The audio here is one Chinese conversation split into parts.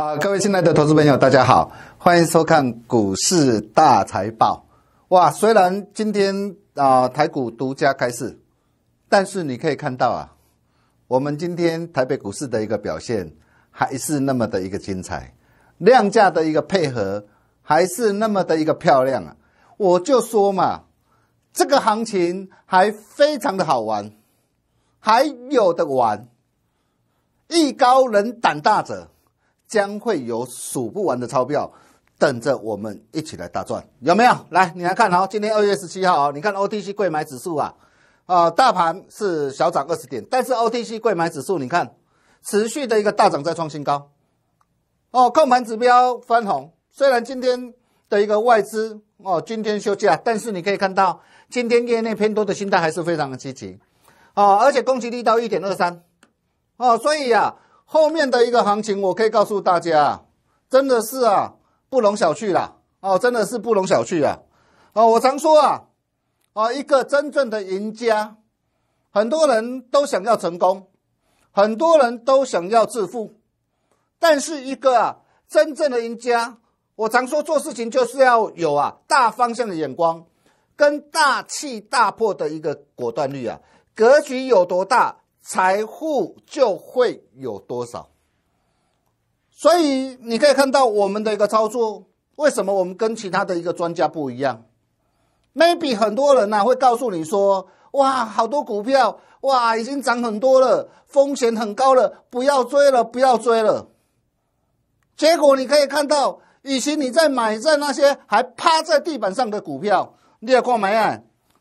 啊，各位新来的投资朋友，大家好，欢迎收看《股市大财报》。哇，虽然今天啊台股独家开市，但是你可以看到啊，我们今天台北股市的一个表现还是那么的一个精彩，量价的一个配合还是那么的一个漂亮啊！我就说嘛，这个行情还非常的好玩，还有的玩，艺高人胆大者。将会有数不完的钞票等着我们一起来大赚，有没有？来，你来看哦，今天二月十七号啊，你看 O T C 贵买指数啊，啊，大盘是小涨二十点，但是 O T C 贵买指数你看持续的一个大涨，在创新高。哦，控盘指标翻红，虽然今天的一个外资哦今天休假，但是你可以看到今天业内偏多的心态还是非常的积极，哦，而且攻击力到一点二三，哦，所以呀。后面的一个行情，我可以告诉大家，真的是啊，不容小觑啦！哦，真的是不容小觑啊！哦，我常说啊，啊，一个真正的赢家，很多人都想要成功，很多人都想要致富，但是一个真正的赢家，我常说做事情就是要有啊大方向的眼光，跟大气大破的一个果断率啊，格局有多大？财富就会有多少，所以你可以看到我们的一个操作，为什么我们跟其他的一个专家不一样？Maybe 很多人呐会告诉你说，哇，好多股票，哇，已经涨很多了，风险很高了，不要追了，不要追了。结果你可以看到，与其你在买在那些还趴在地板上的股票，你有看没啊？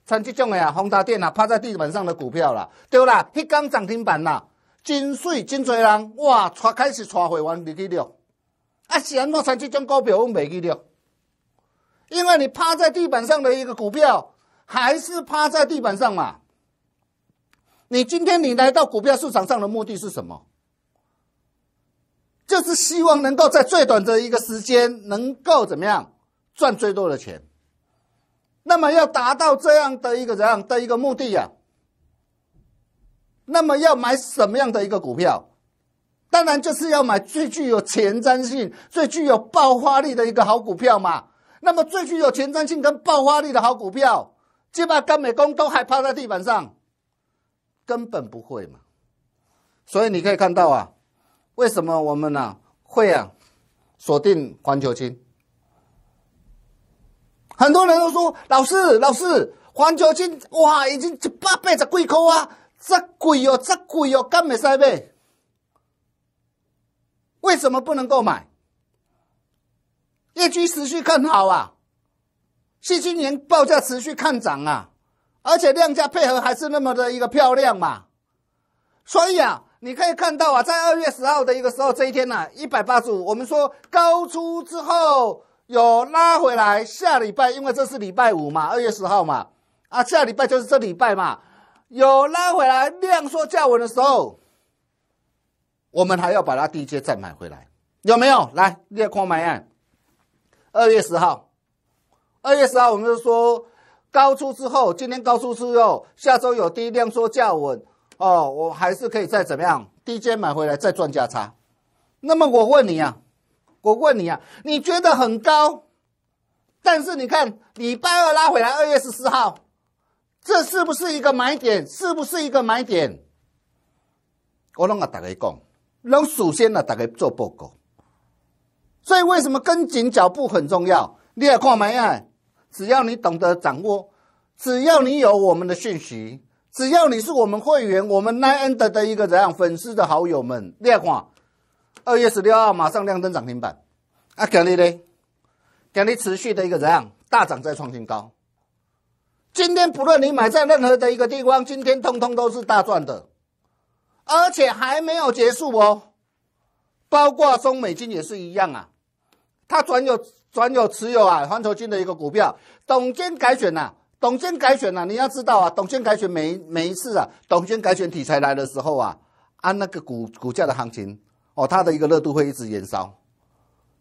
像这种的啊，风大电啊，趴在地板上的股票啦，对啦，迄天涨停板啦，真水，真多人，哇，抓开始抓会完，你去了。啊，是现在才去讲高标，你袂记得，因为你趴在地板上的一个股票，还是趴在地板上嘛。你今天你来到股票市场上的目的是什么？就是希望能够在最短的一个时间，能够怎么样赚最多的钱。那么要达到这样的一个人样的一个目的呀？那么要买什么样的一个股票？当然就是要买最具有前瞻性、最具有爆发力的一个好股票嘛。那么最具有前瞻性跟爆发力的好股票，基本上美工都还趴在地板上，根本不会嘛。所以你可以看到啊，为什么我们呢会啊锁定环球金？很多人都说：“老师，老师，黄金哇，已经八百八十几块啊，这贵哦，这贵哦，干买塞没？为什么不能够买？业绩持续看好啊，是今年报价持续看涨啊，而且量价配合还是那么的一个漂亮嘛。所以啊，你可以看到啊，在二月十号的一个时候，这一天呢，一百八十五，我们说高出之后。”有拉回来，下礼拜因为这是礼拜五嘛，二月十号嘛，啊，下礼拜就是这礼拜嘛，有拉回来，量缩价稳的时候，我们还要把它低阶再买回来，有没有？来列框买案，二月十号，二月十号，我们就说高出之后，今天高出之后，下周有低量缩价稳，哦，我还是可以再怎么样低阶买回来再赚价差，那么我问你啊？我问你啊，你觉得很高，但是你看礼拜二拉回来二月十四号，这是不是一个买点？是不是一个买点？我拢啊，大家讲，我首先啊，大家做报告。所以为什么跟紧脚步很重要？你也看没啊？只要你懂得掌握，只要你有我们的讯息，只要你是我们会员，我们奈恩德的一个这样粉丝的好友们，你也看。二月十六号马上亮灯涨停板，啊，格你呢，格你持续的一个怎样大涨再创新高。今天不论你买在任何的一个地方，今天通通都是大赚的，而且还没有结束哦。包括中美金也是一样啊，他转有转有持有啊环球金的一个股票，董监改选呐，董监改选呐，你要知道啊，董监改选每每一次啊，董监改选题材来的时候啊，按那个股股价的行情。哦，它的一个热度会一直延烧，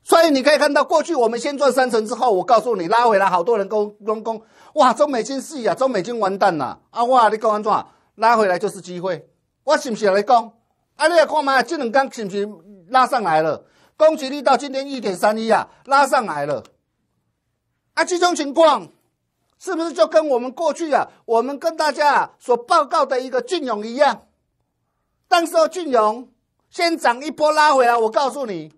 所以你可以看到，过去我们先赚三成之后，我告诉你拉回来，好多人都攻攻，哇，中美金死呀，中美金完蛋了，啊，哇，你讲安怎拉回来就是机会，我是不是跟你讲？啊，你也看嘛，这两天是不是拉上来了？攻击力到今天一点三一啊，拉上来了，啊，这种情况是不是就跟我们过去啊，我们跟大家所报告的一个俊勇一样？时候俊勇先涨一波拉回来，我告诉你，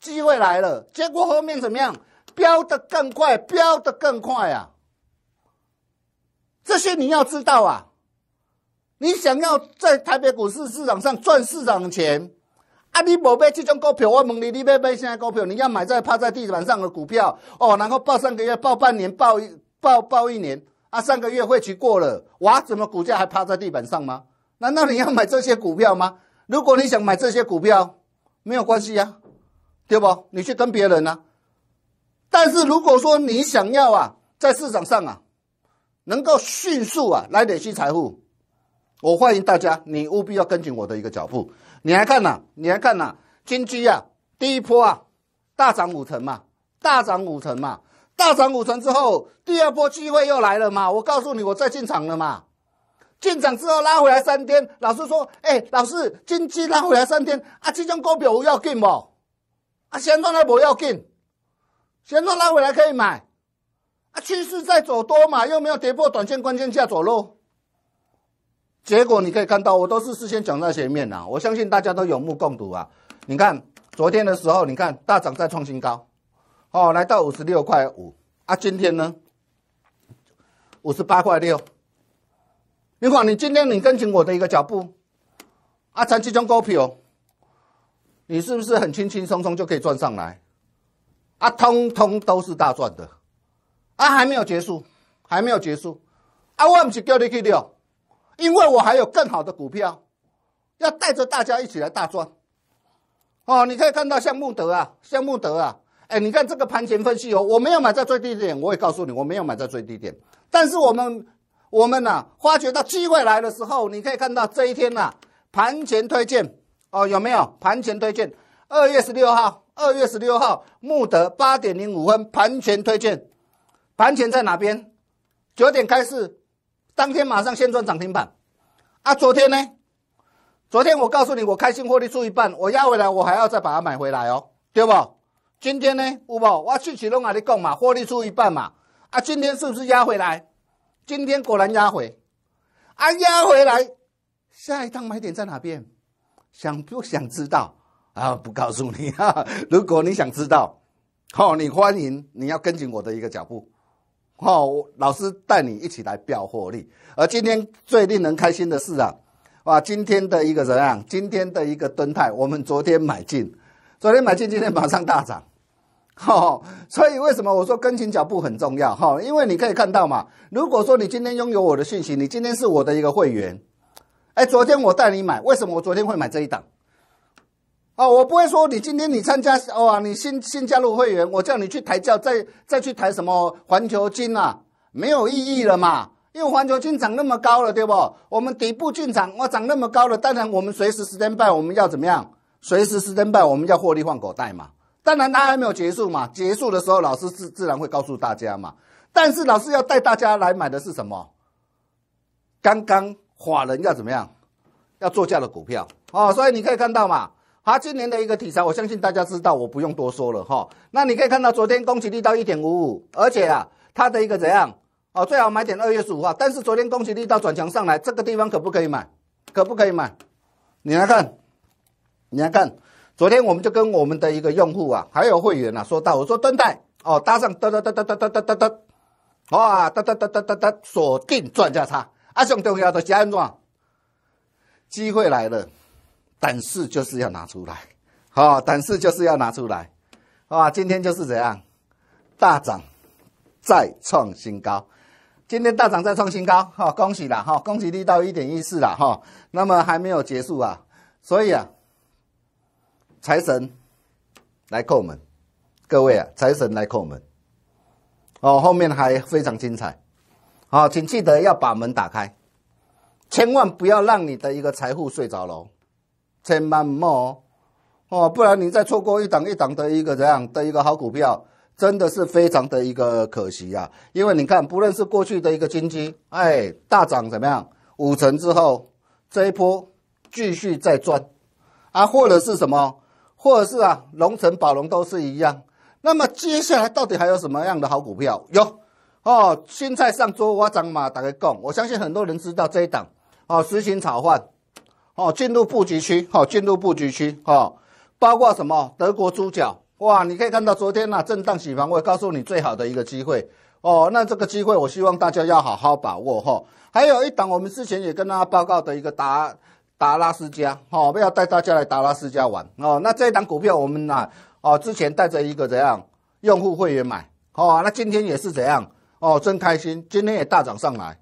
机会来了。结果后面怎么样？飙得更快，飙得更快啊！这些你要知道啊！你想要在台北股市市场上赚市场钱啊？你不买这种股票？我问你，你买不买现在股票？你要买在趴在地板上的股票哦？然后报三个月，报半年，报一报报一年啊？三个月会期过了，哇，怎么股价还趴在地板上吗？难道你要买这些股票吗？如果你想买这些股票，没有关系呀，对不？你去跟别人呐。但是如果说你想要啊，在市场上啊，能够迅速啊来累积财富，我欢迎大家，你务必要跟紧我的一个脚步。你来看呐，你来看呐，金鸡啊，第一波啊大涨五成嘛，大涨五成嘛，大涨五成之后，第二波机会又来了嘛。我告诉你，我在进场了嘛。进场之后拉回来三天，老师说：“哎，老师，近期拉回来三天，啊，这种股票我要紧不？啊，先赚了不要紧，先赚拉回来可以买，啊，趋势在走多嘛，又没有跌破短线关键价走弱。结果你可以看到，我都是事先讲在前面啊，我相信大家都有目共睹啊。你看昨天的时候，你看大涨在创新高，哦，来到五十六块五，啊，今天呢，五十八块六。”林广，你今天你跟紧我的一个脚步，啊，长期中高票，你是不是很轻轻松松就可以赚上来？啊，通通都是大赚的，啊，还没有结束，还没有结束，啊，我不是叫你去掉，因为我还有更好的股票，要带着大家一起来大赚。哦，你可以看到像穆德啊，像穆德啊，哎，你看这个盘前分析哦，我没有买在最低点，我也告诉你，我没有买在最低点，但是我们。我们呐，发掘到机会来的时候，你可以看到这一天呐，盘前推荐哦，有没有盘前推荐？二月十六号，二月十六号，木德八点零五分盘前推荐，盘前在哪边？九点开市，当天马上先赚涨停板。啊，昨天呢？昨天我告诉你，我开心获利出一半，我压回来，我还要再把它买回来哦，对不？今天呢，有无？我具体拢阿哩讲嘛，获利出一半嘛。啊，今天是不是压回来？今天果然压回，啊压回来，下一趟买点在哪边？想不想知道？啊，不告诉你啊！如果你想知道，好，你欢迎，你要跟紧我的一个脚步，好，老师带你一起来飙获利。而今天最令人开心的是啊，哇，今天的一个怎样？今天的一个蹲态，我们昨天买进，昨天买进，今天马上大涨。哈，所以为什么我说跟紧脚步很重要？哈，因为你可以看到嘛，如果说你今天拥有我的讯息，你今天是我的一个会员，哎，昨天我带你买，为什么我昨天会买这一档？哦，我不会说你今天你参加，哇，你新新加入会员，我叫你去抬轿，再再去抬什么环球金啊，没有意义了嘛，因为环球金涨那么高了，对不？我们底部进场，我涨那么高了，当然我们随时时间半，我们要怎么样？随时时间半，我们要获利换口袋嘛。当然，它还没有结束嘛。结束的时候，老师自自然会告诉大家嘛。但是，老师要带大家来买的是什么？刚刚法人要怎么样？要做价的股票哦。所以你可以看到嘛，它今年的一个题材，我相信大家知道，我不用多说了哈。那你可以看到，昨天攻击力到一点五五，而且啊，它的一个怎样哦？最好买点二月十五号。但是昨天攻击力到转强上来，这个地方可不可以买？可不可以买？你来看，你来看。昨天我们就跟我们的一个用户啊，还有会员啊，说到我说：，灯带哦，搭上哒哒哒哒哒哒哒哒哒，哇，哒哒哒哒哒哒，锁定赚价差。啊，上重要的是安庄，机会来了，胆势就是要拿出来，好，胆势就是要拿出来，啊，今天就是这样，大涨，再创新高，今天大涨再创新高，哈，恭喜了，哈，恭喜力到一点一四了，哈，那么还没有结束啊，所以啊。财神来叩门，各位啊，财神来叩门哦！后面还非常精彩，好，请记得要把门打开，千万不要让你的一个财富睡着喽，千万莫哦，不然你再错过一档一档的一个这样的一个好股票，真的是非常的一个可惜啊！因为你看，不论是过去的一个金鸡，哎，大涨怎么样？五成之后，这一波继续再赚，啊，或者是什么？或者是啊，龙城、宝龙都是一样。那么接下来到底还有什么样的好股票？有哦，青菜上桌，我讲嘛，打开供。我相信很多人知道这一档哦，实行炒换哦，进入布局区哦，进入布局区哦，包括什么德国猪脚哇？你可以看到昨天呐，震荡洗盘，我告诉你最好的一个机会哦。那这个机会，我希望大家要好好把握哈。还有一档，我们之前也跟大家报告的一个答案。达拉斯加，好，不要带大家来达拉斯加玩哦。那这一档股票我们呢？哦，之前带着一个怎样用户会员买，哦，那今天也是怎样，哦，真开心，今天也大涨上来。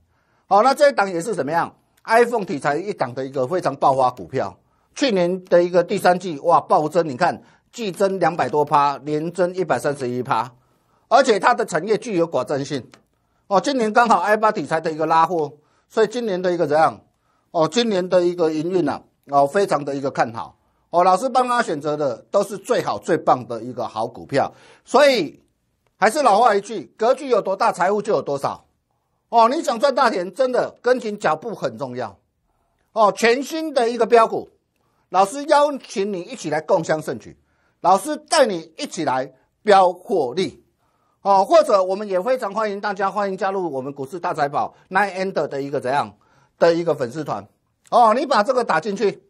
好，那这一档也是怎么样，iPhone 题材一档的一个非常爆发股票。去年的一个第三季，哇，暴增，你看，季增两百多趴，年增一百三十一趴，而且它的产业具有寡占性，哦，今年刚好 iPhone 题材的一个拉货，所以今年的一个怎样？哦，今年的一个营运啊，哦，非常的一个看好。哦，老师帮他选择的都是最好最棒的一个好股票，所以还是老话一句，格局有多大，财富就有多少。哦，你想赚大钱，真的跟紧脚步很重要。哦，全新的一个标股，老师邀请你一起来共襄盛举，老师带你一起来标获利。哦，或者我们也非常欢迎大家，欢迎加入我们股市大财宝 Nine End 的一个怎样？的一个粉丝团，哦，你把这个打进去，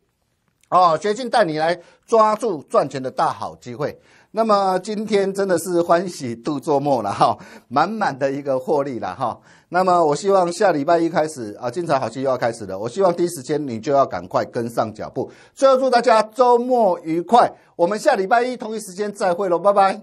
哦，学进带你来抓住赚钱的大好机会。那么今天真的是欢喜度做末了哈，满满的一个获利了哈。那么我希望下礼拜一开始啊，精彩好戏又要开始了。我希望第一时间你就要赶快跟上脚步。最后祝大家周末愉快，我们下礼拜一同一时间再会喽，拜拜。